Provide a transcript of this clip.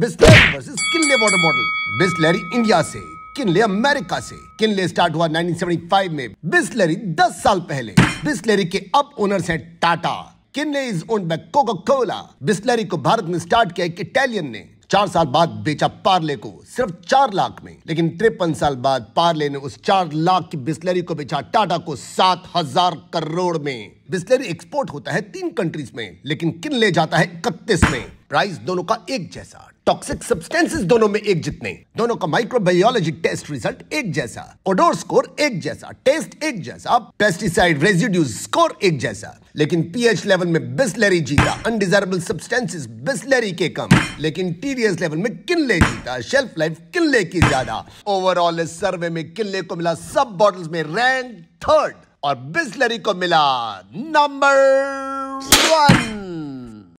Bisleri versus Kinley water bottle Bisleri India से Kinley America से Kinley start हुआ 1975 में बिस्लेरी 10 साल पहले बिस्लेरी के अब ओनर्स हैं Tata Kinley is owned by Coca Cola Bisleri को भारत में स्टार्ट किया एक इटालियन ने चार साल बाद बेचा पार्ले को सिर्फ चार लाख में लेकिन तिरपन साल बाद पार्ले ने उस चार लाख की बिस्लरी को बेचा टाटा को सात हजार करोड़ में बिस्लरी एक्सपोर्ट होता है तीन कंट्रीज में लेकिन किन ले जाता है इकतीस में प्राइस दोनों का एक जैसा टॉक्सिक सब्सटेंसेस दोनों में एक जितने दोनों का माइक्रोबायोलॉजी टेस्ट रिजल्ट एक जैसा ओडोर स्कोर एक जैसा टेस्ट एक जैसा पेस्टिसाइड रेजिड्यू स्कोर एक जैसा लेकिन पीएच लेवल में बिस्लेरी जीता अनडिजायरेबल सब्सटेंसेस बिस्लेरी के कम लेकिन टीडीएस लेवल में किनले जीता शेल्फ लाइफ किनले की ज्यादा ओवरऑल इस सर्वे में किनले को मिला सब बॉटल्स में रैंक थर्ड और बिस्लरी को मिला नंबर